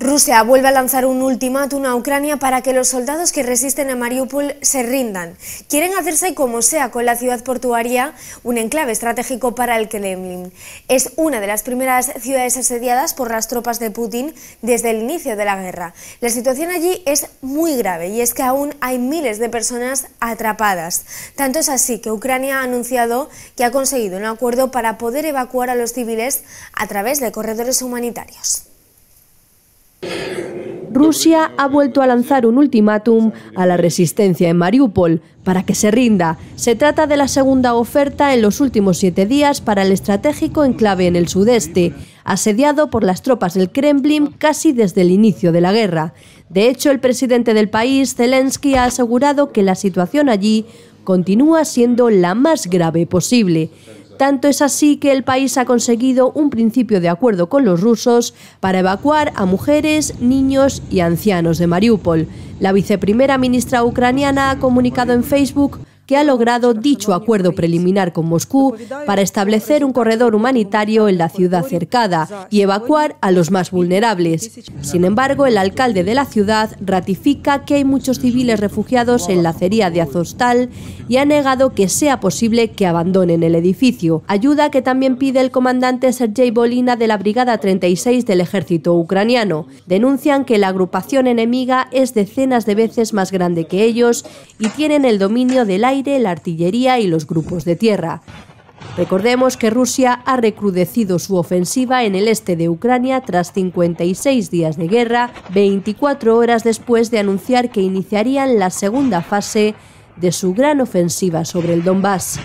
Rusia vuelve a lanzar un ultimátum a Ucrania para que los soldados que resisten a Mariupol se rindan. Quieren hacerse como sea con la ciudad portuaria, un enclave estratégico para el Kremlin. Es una de las primeras ciudades asediadas por las tropas de Putin desde el inicio de la guerra. La situación allí es muy grave y es que aún hay miles de personas atrapadas. Tanto es así que Ucrania ha anunciado que ha conseguido un acuerdo para poder evacuar a los civiles a través de corredores humanitarios. Rusia ha vuelto a lanzar un ultimátum a la resistencia en Mariupol para que se rinda. Se trata de la segunda oferta en los últimos siete días para el estratégico enclave en el sudeste, asediado por las tropas del Kremlin casi desde el inicio de la guerra. De hecho, el presidente del país, Zelensky, ha asegurado que la situación allí continúa siendo la más grave posible. Tanto es así que el país ha conseguido un principio de acuerdo con los rusos para evacuar a mujeres, niños y ancianos de Mariupol. La viceprimera ministra ucraniana ha comunicado en Facebook que ha logrado dicho acuerdo preliminar con Moscú para establecer un corredor humanitario en la ciudad cercada y evacuar a los más vulnerables. Sin embargo, el alcalde de la ciudad ratifica que hay muchos civiles refugiados en la cería de Azostal y ha negado que sea posible que abandonen el edificio. Ayuda que también pide el comandante Sergei Bolina de la Brigada 36 del ejército ucraniano. Denuncian que la agrupación enemiga es decenas de veces más grande que ellos y tienen el dominio del aire la artillería y los grupos de tierra. Recordemos que Rusia ha recrudecido su ofensiva en el este de Ucrania tras 56 días de guerra, 24 horas después de anunciar que iniciarían la segunda fase de su gran ofensiva sobre el Donbass.